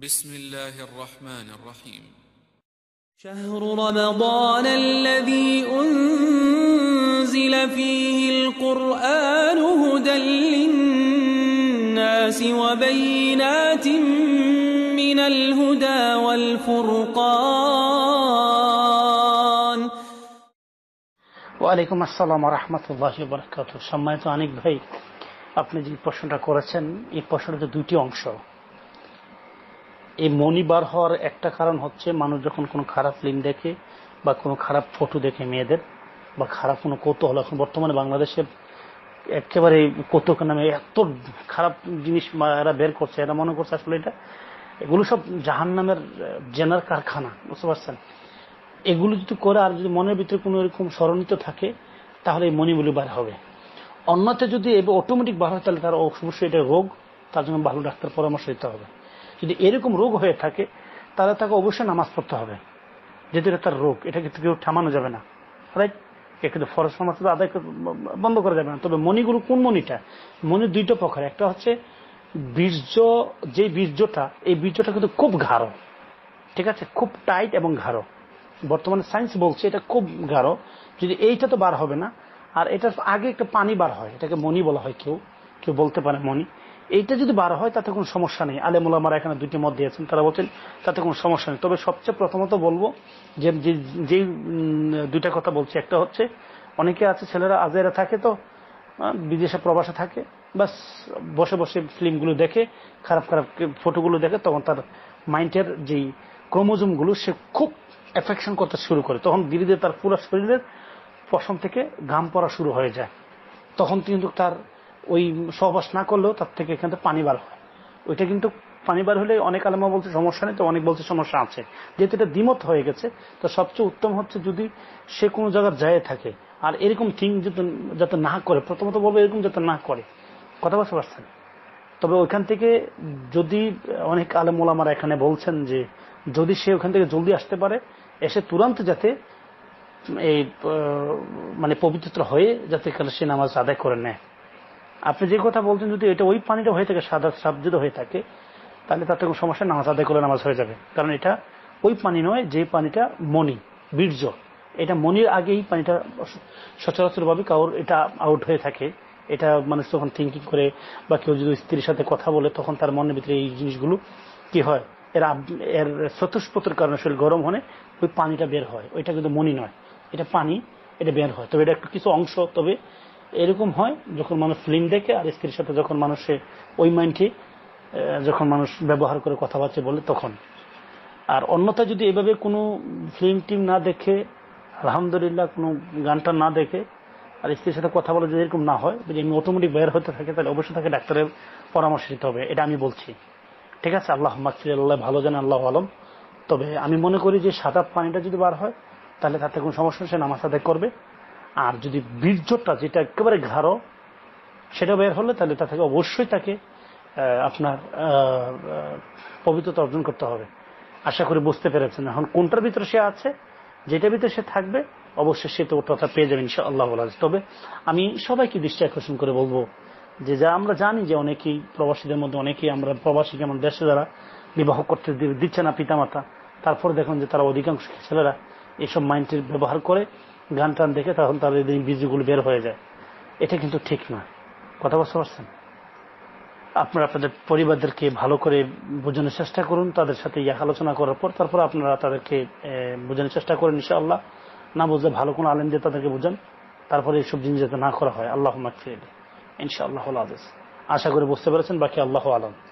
بسم الله الرحمن الرحيم شهر رمضان الذي أنزل فيه القرآن هدى للناس وبينات من الهدى والفرقان وعليكم السلام ورحمة الله وبركاته সম্মানিত অনেক پوشن আপনি যে প্রশ্নটা করেছেন এই প্রশ্নটা দুটি অংশ এই বার হওয়ার একটা কারণ হচ্ছে মানুষ যখন কোনো খারাপ ফিল্ম দেখে বা কোনো খারাপ ফটো দেখে মেয়েদের বা খারাপ কোনো কৌতূহল এখন বর্তমানে বাংলাদেশের একেবারে কৌতুক নামে এত খারাপ জিনিস এরা বের করছে এরা মনে করছে আসলে এটা এগুলো সব জাহান নামের জেনার কারখানা বুঝতে পারছেন এগুলো যদি করে আর যদি মনের ভিতরে কোনো এরকম স্মরণিত থাকে তাহলে এই মনিগুলি বার হবে অন্যতে যদি অটোমেটিক বার হয় তাহলে তার অবশ্যই এটা রোগ তার জন্য ভালো ডাক্তার পরামর্শ দিতে হবে যদি এরকম রোগ হয়ে থাকে তাহলে তাকে অবশ্যই নামাজ পড়তে হবে যেহেতু এটা তার রোগ এটাকে কেউ থামানো যাবে না রাইট কিন্তু ফরজ নামাজ আদায় বন্ধ করা যাবে না তবে মণিগুলো কোন মণিটা মণি দুইটা প্রকার একটা হচ্ছে বীর্য যে বীর্যটা এই বীর্যটা কিন্তু খুব ঘাড়ো ঠিক আছে খুব টাইট এবং ঘাড়ো বর্তমানে সায়েন্স বলছে এটা খুব গাঢ় যদি এইটা তো বার হবে না আর এটা আগে একটা পানি বার হয় এটাকে মনি বলা হয় কেউ কেউ বলতে পারে মনি এইটা যদি বার হয় তাতে কোনো সমস্যা নেই আলেমুলামারা এখানে দুটি মত দিয়েছেন তারা বলছেন তাতে কোনো সমস্যা নেই তবে সবচেয়ে প্রথমত বলবো যে যে দুইটা কথা বলছি একটা হচ্ছে অনেকে আছে ছেলেরা আজেরা থাকে তো বিদেশে প্রবাসে থাকে বাস বসে বসে ফিল্মগুলো দেখে খারাপ খারাপ ফটোগুলো দেখে তখন তার মাইন্ডের যেই ক্রোমোজোমগুলো সে খুব এফেকশন করতে শুরু করে তখন ধীরে ধীরে তার পুরো শরীরের পশম থেকে ঘাম পড়া শুরু হয়ে যায় তখন কিন্তু তার ওই সহবাস না করলেও তার থেকে এখান থেকে পানি বার হয় ওইটা কিন্তু পানি বার হলে অনেক আলমা বলছে সমস্যা নেই তো অনেক বলছে সমস্যা আছে যেহেতু এটা দ্বিমত হয়ে গেছে তো সবচেয়ে উত্তম হচ্ছে যদি সে কোনো জায়গার যায় থাকে আর এরকম থিং যাতে না করে প্রথমত বলবো এরকম যাতে না করে কথা বলতে পারছেন তবে ওইখান থেকে যদি অনেক আলম ওলামারা এখানে বলছেন যে যদি সে ওখান থেকে জলদি আসতে পারে এসে তুরন্ত যাতে এই মানে পবিত্র হয়ে যাতে সে নামাজ আদায় করে নেয় আপনি যে কথা বলছেন যদি এটা ওই পানিটা হয়ে থাকে সাদা সাবজিত হয়ে থাকে তাহলে তাতে কোনো সমস্যা নামাজ আদায় করলে নামাজ হয়ে যাবে কারণ এটা ওই পানি নয় যে পানিটা মনি বীর্য এটা মনির আগেই পানিটা সচরাচরভাবে কাউর এটা আউট হয়ে থাকে এটা মানুষ তখন থিঙ্কিং করে বা কেউ যদি স্ত্রীর সাথে কথা বলে তখন তার মনের ভিতরে এই জিনিসগুলো কি হয় এর এর স্বতঃস্ফোতর কারণে শরীর গরম হলে ওই পানিটা বের হয় ওইটা কিন্তু মনি নয় এটা পানি এটা বের হয় তবে এটা কিছু অংশ তবে এরকম হয় যখন মানুষ ফিল্ম দেখে আর স্ত্রীর সাথে যখন মানুষে ওই মাইন্ডটি যখন মানুষ ব্যবহার করে কথাবার্তা বলে তখন আর অন্যথা যদি এভাবে কোনো ফিল্ম টিম না দেখে আলহামদুলিল্লাহ কোনো গানটা না দেখে আর স্ত্রীর সাথে কথা বলে যদি এরকম না হয় যদি আমি অটোমেটিক বের হতে থাকে তাহলে অবশ্যই তাকে ডাক্তারের পরামর্শ দিতে হবে এটা আমি বলছি ঠিক আছে আল্লাহ মাকসিল্লাহ ভালো জানে আল্লাহ আলম তবে আমি মনে করি যে সাদা পানিটা যদি বার হয় তাহলে তাতে কোনো সমস্যা সে নামাজ আদায় করবে আর যদি বীর্যটা যেটা একেবারে ঘাড়ো সেটা বের হলে তাহলে তা থেকে অবশ্যই তাকে আপনার পবিত্রতা অর্জন করতে হবে আশা করি বুঝতে পেরেছেন এখন কোনটার ভিতরে সে আছে যেটার ভিতরে সে থাকবে অবশ্যই সে তো কথা পেয়ে যাবেন সে আল্লাহ তবে আমি সবাইকে দৃষ্টি আকর্ষণ করে বলবো যে যা আমরা জানি যে অনেকেই প্রবাসীদের মধ্যে অনেকেই আমরা প্রবাসীকে আমার দেশে যারা বিবাহ করতে দিচ্ছে না পিতামাতা তারপরে দেখুন যে তারা অধিকাংশ ছেলেরা এইসব মাইন্ডের ব্যবহার করে গান টান দেখে তখন তার এই বীজগুলো বের হয়ে যায় এটা কিন্তু ঠিক নয় কথা বলতে পারছেন আপনারা আপনাদের পরিবারদেরকে ভালো করে বোঝানোর চেষ্টা করুন তাদের সাথে ইয়া আলোচনা করার পর তারপর আপনারা তাদেরকে বোঝানোর চেষ্টা করেন ইনশাআল্লাহ না বুঝলে ভালো কোনো আলেন দিয়ে তাদেরকে বোঝান তারপরে এইসব জিনিস যাতে না করা হয় আল্লাহ মাকফিরে ইনশাআল্লাহ আদেশ আশা করে বুঝতে পেরেছেন বাকি আল্লাহ আলম